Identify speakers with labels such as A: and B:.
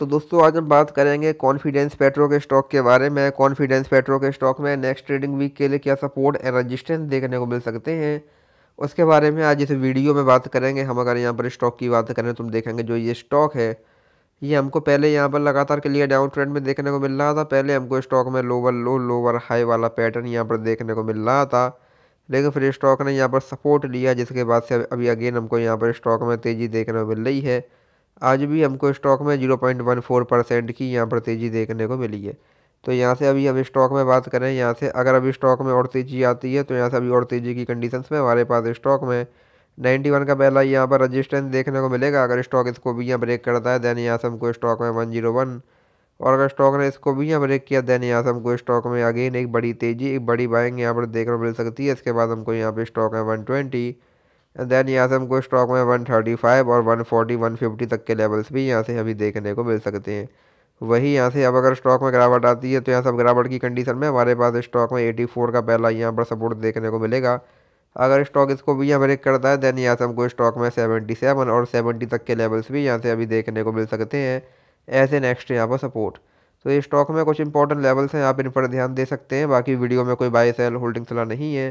A: तो दोस्तों आज हम बात करेंगे कॉन्फिडेंस पेट्रो के स्टॉक के बारे में कॉन्फिडेंस पेट्रो के स्टॉक में नेक्स्ट ट्रेडिंग वीक के लिए क्या सपोर्ट एंड रजिस्टेंस देखने को मिल सकते हैं उसके बारे में आज इस वीडियो में बात करेंगे हम अगर यहाँ पर स्टॉक की बात करें तो हम देखेंगे जो ये स्टॉक है ये हमको पहले यहाँ पर लगातार क्लियर डाउन ट्रेंड में देखने को मिल रहा था पहले हमको स्टॉक में लोअर लो लोअर हाई वाला पैटर्न यहाँ पर देखने को मिल रहा था लेकिन फिर स्टॉक ने यहाँ पर सपोर्ट लिया जिसके बाद से अभी अगेन हमको यहाँ पर स्टॉक में तेज़ी देखने को मिल रही है आज भी हमको स्टॉक में 0.14 परसेंट की यहाँ पर तेज़ी देखने को मिली है तो यहाँ से अभी हम स्टॉक में बात करें यहाँ से अगर अभी स्टॉक में और तेज़ी आती है तो यहाँ से अभी और तेज़ी की कंडीशंस में हमारे पास स्टॉक में 91 का पहला यहाँ पर रजिस्टेंस देखने को मिलेगा अगर स्टॉक इसको भी यहाँ ब्रेक करता है दैन यहाँ से हमको स्टॉक में वन और अगर स्टॉक ने इसको भी यहाँ ब्रेक किया दैन यहाँ से हमको स्टॉक में अगेन एक बड़ी तेज़ी एक बड़ी बाइंग यहाँ पर देखने को मिल सकती है इसके बाद हमको यहाँ पर स्टॉक है वन देन यहाँ से हमको स्टॉक में वन थर्टी फाइव और वन फोर्टी वन फिफ्टी तक के लेवल्स भी यहाँ से अभी देखने को मिल सकते हैं वही यहाँ से अब अगर स्टॉक में गिरावट आती है तो यहाँ सब गिरावट की कंडीशन में हमारे पास स्टॉक में फोर का पहला यहाँ पर सपोर्ट देखने को मिलेगा अगर स्टॉक इसको भी यहाँ ब्रेक करता है देन यहाँ से हमको स्टॉक में सेवन और सेवेंटी तक के लेवल्स भी यहाँ से अभी देखने को मिल सकते हैं ऐसे नेक्स्ट यहाँ पर सपोर्ट तो ये स्टॉक में कुछ इंपॉर्टेंट लेवल्स हैं आप इन पर ध्यान दे सकते हैं बाकी वीडियो में कोई बाय सेल होल्डिंग सलाह नहीं है